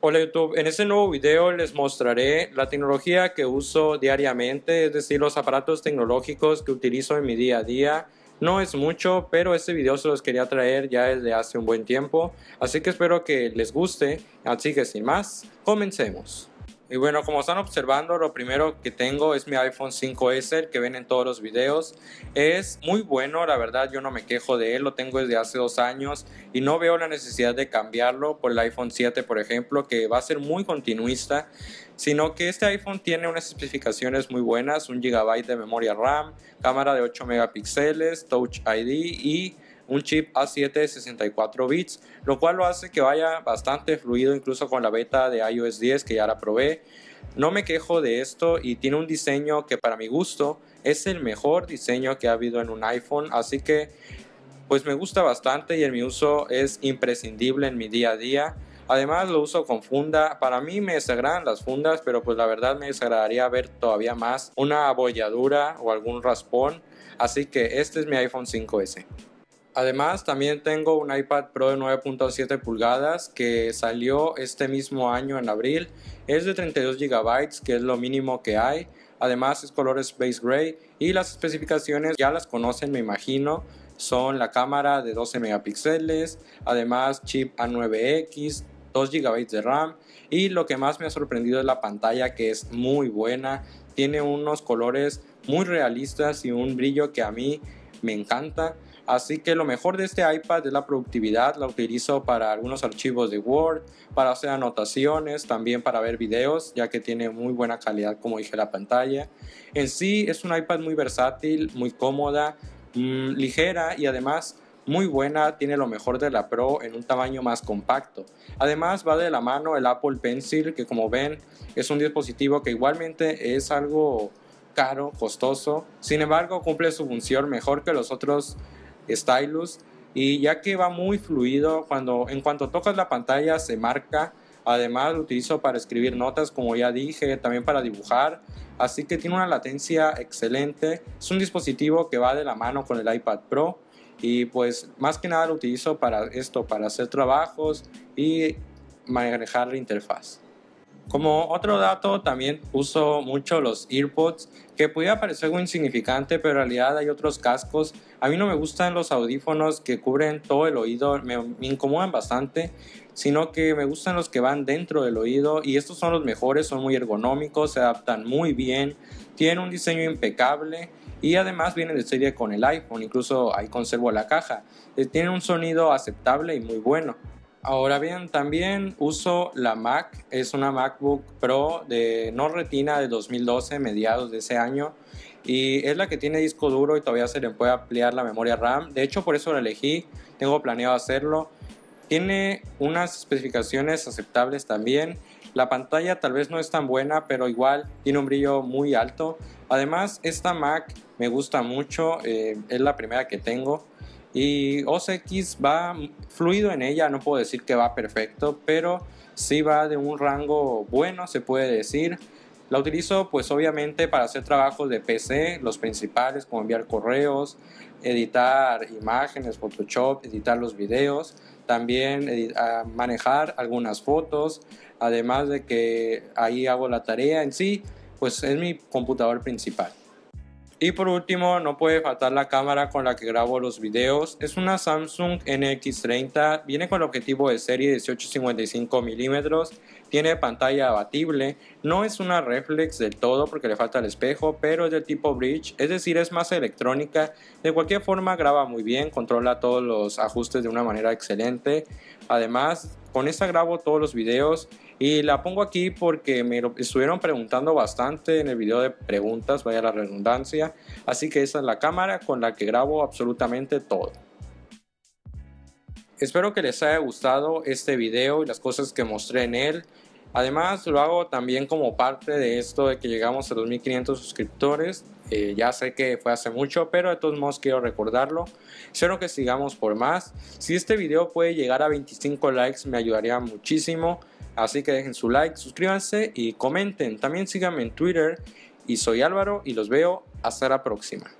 Hola YouTube, en este nuevo video les mostraré la tecnología que uso diariamente, es decir, los aparatos tecnológicos que utilizo en mi día a día no es mucho, pero este video se los quería traer ya desde hace un buen tiempo, así que espero que les guste, así que sin más, comencemos. Y bueno, como están observando, lo primero que tengo es mi iPhone 5S, el que ven en todos los videos. Es muy bueno, la verdad, yo no me quejo de él, lo tengo desde hace dos años y no veo la necesidad de cambiarlo por el iPhone 7, por ejemplo, que va a ser muy continuista, sino que este iPhone tiene unas especificaciones muy buenas, un GB de memoria RAM, cámara de 8 megapíxeles, Touch ID y un chip A7 de 64 bits, lo cual lo hace que vaya bastante fluido incluso con la beta de iOS 10 que ya la probé. No me quejo de esto y tiene un diseño que para mi gusto es el mejor diseño que ha habido en un iPhone, así que pues me gusta bastante y en mi uso es imprescindible en mi día a día. Además lo uso con funda. Para mí me desagradan las fundas, pero pues la verdad me desagradaría ver todavía más una abolladura o algún raspón. Así que este es mi iPhone 5S. Además, también tengo un iPad Pro de 9.7 pulgadas que salió este mismo año en abril. Es de 32 GB, que es lo mínimo que hay. Además, es color Space Gray y las especificaciones ya las conocen, me imagino. Son la cámara de 12 megapíxeles, además chip A9X, 2 GB de RAM y lo que más me ha sorprendido es la pantalla que es muy buena, tiene unos colores muy realistas y un brillo que a mí me encanta. Así que lo mejor de este iPad es la productividad, la utilizo para algunos archivos de Word, para hacer anotaciones, también para ver videos, ya que tiene muy buena calidad, como dije, la pantalla. En sí es un iPad muy versátil, muy cómoda, mm, ligera y además muy buena, tiene lo mejor de la Pro en un tamaño más compacto. Además va de la mano el Apple Pencil, que como ven es un dispositivo que igualmente es algo caro, costoso, sin embargo cumple su función mejor que los otros stylus y ya que va muy fluido, cuando en cuanto tocas la pantalla se marca. Además lo utilizo para escribir notas, como ya dije, también para dibujar. Así que tiene una latencia excelente. Es un dispositivo que va de la mano con el iPad Pro. Y pues más que nada lo utilizo para esto, para hacer trabajos y manejar la interfaz. Como otro dato, también uso mucho los earpods, que pudiera parecer algo insignificante, pero en realidad hay otros cascos. A mí no me gustan los audífonos que cubren todo el oído, me, me incomodan bastante, sino que me gustan los que van dentro del oído y estos son los mejores, son muy ergonómicos, se adaptan muy bien, tienen un diseño impecable y además vienen de serie con el iPhone, incluso ahí conservo la caja. Eh, tienen un sonido aceptable y muy bueno. Ahora bien, también uso la Mac, es una MacBook Pro de no retina de 2012, mediados de ese año, y es la que tiene disco duro y todavía se le puede ampliar la memoria RAM, de hecho por eso la elegí, tengo planeado hacerlo. Tiene unas especificaciones aceptables también. La pantalla tal vez no es tan buena, pero igual tiene un brillo muy alto. Además, esta Mac me gusta mucho, eh, es la primera que tengo. Y OS X va fluido en ella, no puedo decir que va perfecto, pero sí va de un rango bueno, se puede decir. La utilizo pues obviamente para hacer trabajos de PC, los principales como enviar correos, editar imágenes, Photoshop, editar los videos, también manejar algunas fotos, además de que ahí hago la tarea en sí, pues es mi computador principal. Y por último, no puede faltar la cámara con la que grabo los videos. Es una Samsung NX30, viene con el objetivo de serie 18-55 mm, tiene pantalla abatible, no es una reflex del todo porque le falta el espejo, pero es del tipo bridge, es decir, es más electrónica. De cualquier forma, graba muy bien, controla todos los ajustes de una manera excelente. Además, con esta grabo todos los videos y la pongo aquí porque me estuvieron preguntando bastante en el video de preguntas, vaya la redundancia. Así que esa es la cámara con la que grabo absolutamente todo. Espero que les haya gustado este video y las cosas que mostré en él. Además, lo hago también como parte de esto de que llegamos a 2.500 suscriptores. Eh, ya sé que fue hace mucho, pero de todos modos quiero recordarlo. Espero que sigamos por más. Si este video puede llegar a 25 likes, me ayudaría muchísimo. Así que dejen su like, suscríbanse y comenten. También síganme en Twitter. Y soy Álvaro y los veo hasta la próxima.